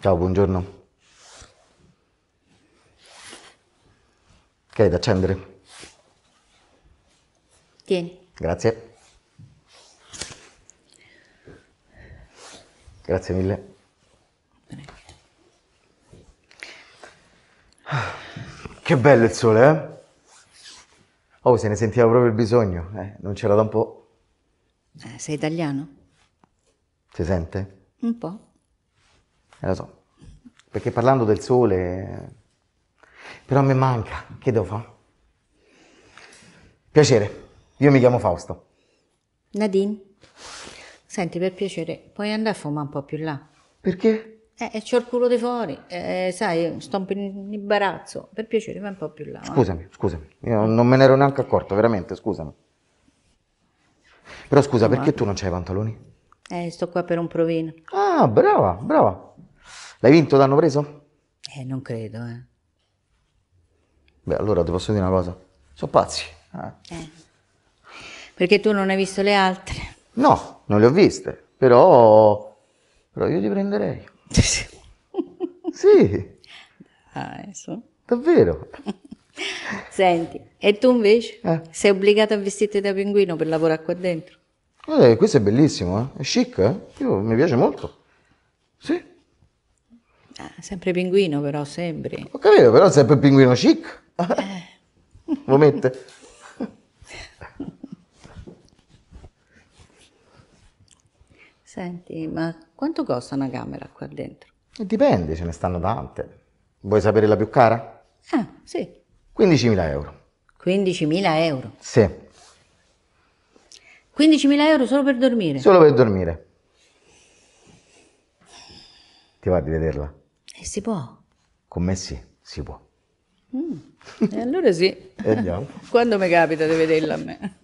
Ciao, buongiorno. Ok, da accendere. Tieni. Grazie. Grazie mille. Che bello il sole, eh? Oh, se ne sentiva proprio il bisogno, eh? Non c'era da un po'. Eh, sei italiano? Si sente? Un po'. Eh, lo so, perché parlando del sole, però a me manca, che devo fare? Piacere, io mi chiamo Fausto. Nadine, senti, per piacere, puoi andare a fumare un po' più là? Perché? Eh, eh, c'ho il culo di fuori, eh, sai, sto un po' in imbarazzo. Per piacere, vai un po' più là. Eh. Scusami, eh. scusami, io non me ne ero neanche accorto, veramente, scusami. Però scusa, no, perché tu non c'hai i pantaloni? Eh, sto qua per un provino. Ah, brava, brava. L'hai vinto, t'hanno preso? Eh, non credo, eh. Beh, allora ti posso dire una cosa. Sono pazzi. Ah. Eh. Perché tu non hai visto le altre? No, non le ho viste, però, però io ti prenderei. sì. Ah, adesso. Davvero? Senti, e tu invece eh. sei obbligato a vestirti da pinguino per lavorare qua dentro? Eh, questo è bellissimo, eh? è chic, eh? Io, mi piace molto. Sì. Eh, sempre pinguino però, sembri. Ho capito, però sempre pinguino chic. Eh. Lo mette. Senti, ma quanto costa una camera qua dentro? Eh, dipende, ce ne stanno tante. Vuoi sapere la più cara? Ah, sì. 15.000 euro. 15.000 euro? Sì. 15.000 euro solo per dormire? Solo per dormire. Ti va di vederla? E eh, si può? Con me sì, si può. Mm. E allora sì. Quando mi capita di vederla a me?